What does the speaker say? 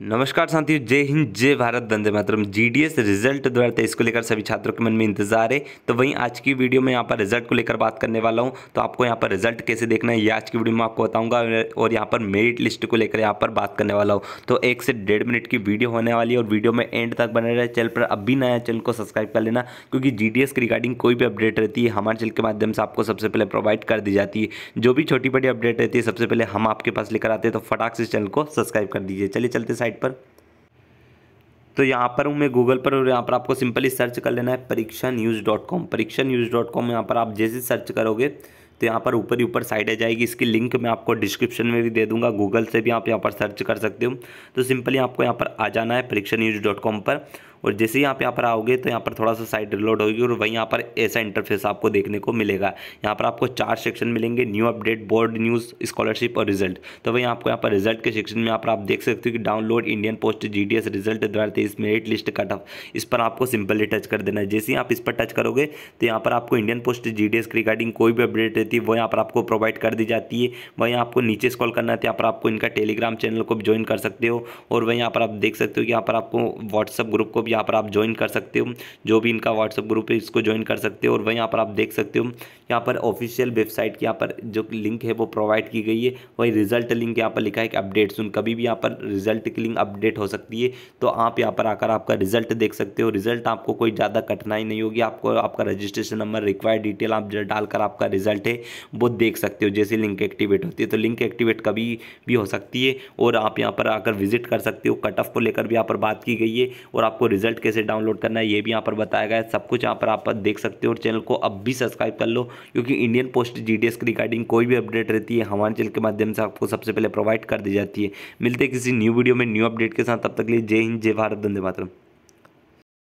नमस्कार साथियों जय हिंद जय भारत वंदे मातरम जीडीएस रिजल्ट दो हज़ार तेईस को लेकर सभी छात्रों के मन में इंतजार है तो वहीं आज की वीडियो में यहाँ पर रिजल्ट को लेकर बात करने वाला हूँ तो आपको यहाँ पर रिजल्ट कैसे देखना है ये आज की वीडियो में आपको बताऊंगा और यहाँ पर मेरिट लिस्ट को लेकर यहाँ पर बात करने वाला हूँ तो एक से डेढ़ मिनट की वीडियो होने वाली है और वीडियो में एंड तक बने रहे चैनल पर अभी भी नया चैनल को सब्सक्राइब कर लेना क्योंकि जी के रिगार्डिंग कोई भी अपडेट रहती है हमारे चैनल के माध्यम से आपको सबसे पहले प्रोवाइड कर दी जाती है जो भी छोटी बड़ी अपडेट रहती है सबसे पहले हम आपके पास लेकर आते हैं तो फटाक से चैनल को सब्सक्राइब कर दीजिए चलिए चलते साइट पर तो यहाँ पर हूँ मैं गूगल पर और यहाँ पर आपको सिंपली सर्च कर लेना है Pariksha news dot com Pariksha news dot com यहाँ पर आप जैसे सर्च करोगे तो यहाँ पर ऊपर ही ऊपर साइड आ जाएगी इसकी लिंक मैं आपको डिस्क्रिप्शन में भी दे दूंगा गूगल से भी आप यहाँ पर सर्च कर सकते हो तो सिंपली आपको यहाँ पर आ जाना है परीक्षा न्यूज़ डॉट कॉम पर और जैसे ही आप यहाँ पर आओगे तो यहाँ पर थोड़ा सा साइड रिलोड होगी और वहीं यहाँ पर ऐसा इंटरफेस आपको देखने को मिलेगा यहाँ पर आपको चार सेक्शन मिलेंगे new update board news scholarship और रिजल्ट तो वहीं आपको यहाँ पर रिजल्ट के सेक्शन में यहाँ पर आप देख सकते हो कि download Indian post G result दो हज़ार मेरिट लिस्ट कट ऑफ इस पर आपको सिंपली टच कर देना है जैसे ही आप इस पर टच करोगे तो यहाँ पर आपको इंडियन पोस्ट जी की रिगार्डिंग कोई भी अपडेट रहती है वो यहाँ पर आपको प्रोवाइड कर दी जाती है वहीं आपको नीचे स्कॉल करना है यहाँ पर आपको इनका टेलीग्राम चैनल को भी ज्वाइन कर सकते हो और वहीं यहाँ पर आप देख सकते हो कि यहाँ पर आपको व्हाट्सअप ग्रुप को भी यहाँ पर आप ज्वाइन कर सकते हो जो भी इनका व्हाट्सअप ग्रुप है इसको ज्वाइन कर सकते हो और वहीं यहाँ पर आप देख सकते हो यहाँ पर ऑफिशियल वेबसाइट की यहाँ पर जो लिंक है वो प्रोवाइड की गई है वही रिजल्ट लिंक यहाँ पर लिखा है कि अपडेट सुन कभी भी यहाँ पर रिजल्ट की लिंक अपडेट हो सकती है तो आप यहाँ पर आकर आपका रिजल्ट देख सकते हो रिजल्ट आपको कोई ज़्यादा कठिनाई नहीं होगी आपको आपका रजिस्ट्रेशन नंबर रिक्वायर्ड डिटेल आप डालकर आपका रिजल्ट है वो देख सकते हो जैसे लिंक एक्टिवेट होती है तो लिंक एक्टिवेट कभी भी हो सकती है और आप यहाँ पर आकर विजिट कर सकते हो कट ऑफ को लेकर भी यहाँ पर बात की गई है और आपको रिजल्ट कैसे डाउनलोड करना है ये भी यहाँ पर बताया गया है सब कुछ यहाँ पर आप देख सकते हो और चैनल को अब भी सब्सक्राइब कर लो क्योंकि इंडियन पोस्ट जी की रिगार्डिंग कोई भी अपडेट रहती है हमारे चैनल के माध्यम से आपको सबसे पहले प्रोवाइड कर दी जाती है मिलते किसी न्यू वीडियो में न्यू अपडेट के साथ तब तक लिए जय हिंद जय भारत धन्यवाद